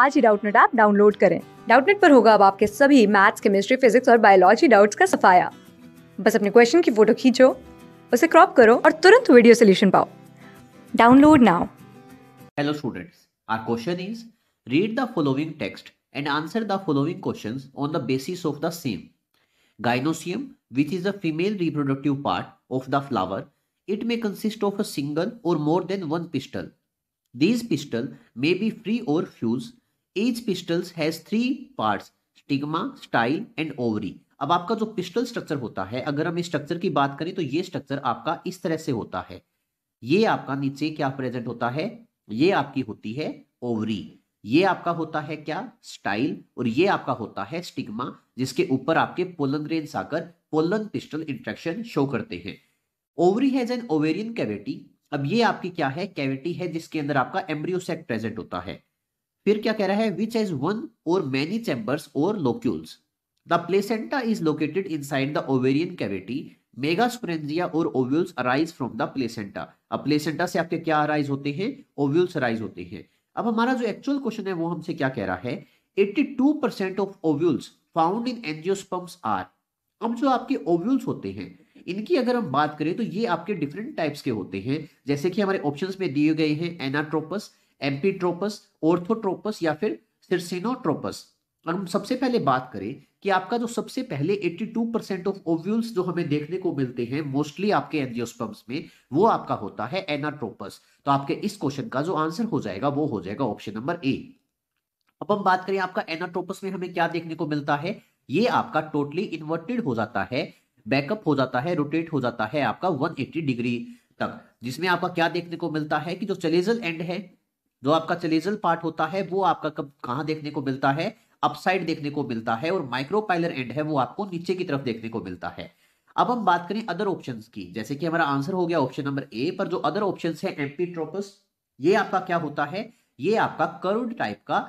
आज ही Doubtnut app download करें डाउटनेट पर होगा अब आपके सभी मैथ्स केमिस्ट्री फिजिक्स और बायोलॉजी डाउट्स का सफाया बस अपने क्वेश्चन की फोटो खींचो उसे क्रॉप करो और तुरंत वीडियो सोल्यूशन पाओ download now hello students our question is read the following text and answer the following questions on the basis of the same gynoecium which is a female reproductive part of the flower it may consist of a single or more than one pistil this pistil may be free or fused Each pistils has three parts: stigma, style and ovary. अब आपका जो pistol structure होता है अगर हम इस structure की बात करें तो ये स्ट्रक्चर आपका इस तरह से होता है ये आपका नीचे क्या प्रेजेंट होता है ये आपकी होती है ओवरी ये आपका होता है क्या स्टाइल और ये आपका होता है स्टिग्मा जिसके ऊपर आपके पोलन रेन्स आकर पोलन पिस्टल इंट्रेक्शन शो करते हैं ovary has an ovarian cavity अब ये आपकी क्या है कैविटी है जिसके अंदर आपका एम्ब्रियोसेक प्रेजेंट होता है फिर क्या कह रहा है which has one or many chambers or locules the placenta is located inside the ovarian cavity megasporangia or ovules arise from the placenta अब प्लेसेंटा से आपके क्या अराइज होते हैं ओव्यूल्स अराइज होते हैं अब हमारा जो एक्चुअल क्वेश्चन है वो हमसे क्या कह रहा है 82% of ovules found in angiosperms are अब जो आपके ओव्यूल्स होते हैं इनकी अगर हम बात करें तो ये आपके डिफरेंट टाइप्स के होते हैं जैसे कि हमारे ऑप्शंस में दिए गए हैं एनाट्रोपस एम्पीट्रोपस ऑर्थोट्रोपस या फिर सिरसिनोट्रोपस और हम सबसे पहले बात करें कि आपका जो सबसे पहले 82 परसेंट ऑफ ओव्यूल्स जो हमें देखने को मिलते हैं मोस्टली आपके एंजियोस्पम्स में वो आपका होता है एनाट्रोपस तो आपके इस क्वेश्चन का जो आंसर हो जाएगा वो हो जाएगा ऑप्शन नंबर ए अब हम बात करें आपका एनाट्रोपस में हमें क्या देखने को मिलता है ये आपका टोटली इन्वर्टेड हो जाता है बैकअप हो जाता है रोटेट हो जाता है आपका वन डिग्री तक जिसमें आपका क्या देखने को मिलता है कि जो चलेजल एंड है जो आपका चलेजल पार्ट होता है वो आपका कब कहाँ देखने को मिलता है अपसाइड देखने को मिलता है और माइक्रोपाइलर एंड है वो आपको नीचे की तरफ देखने को मिलता है अब हम बात करें अदर ऑप्शन की जैसे कि हमारा आंसर हो गया ऑप्शन नंबर ए पर जो अदर ऑप्शन है एम्पीट्रोपस ये आपका क्या होता है ये आपका करुड टाइप का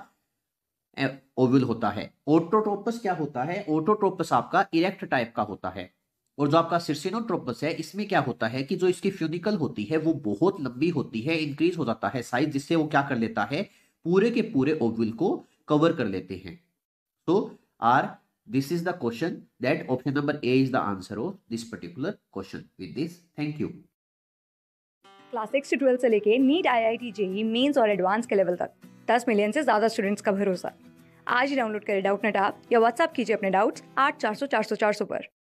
ओवल होता है ओटोट्रोपस क्या होता है ओटोट्रोपस आपका इरेक्ट टाइप का होता है और जो आपका सिरसिनोट्रोपस है इसमें क्या होता है कि जो इसकी फ्यूनिकल होती है वो बहुत लंबी होती है इंक्रीज हो जाता है साइज जिससे वो क्या कर लेता है पूरे के पूरे ओव्यूल को कवर कर लेते हैं तो our this is the question that option number A is the answer of this particular question with this thank you class six से ट्वेल्थ से लेके NEET I I T JEE mains और advance के level तक दस million से ज्यादा students का भरोसा आज ही डाउनलोड करें डाउट नेट आप या व्हाट्सअप कीजिए अपने डाउट्स आठ चार सौ चार सौ चार सौ पर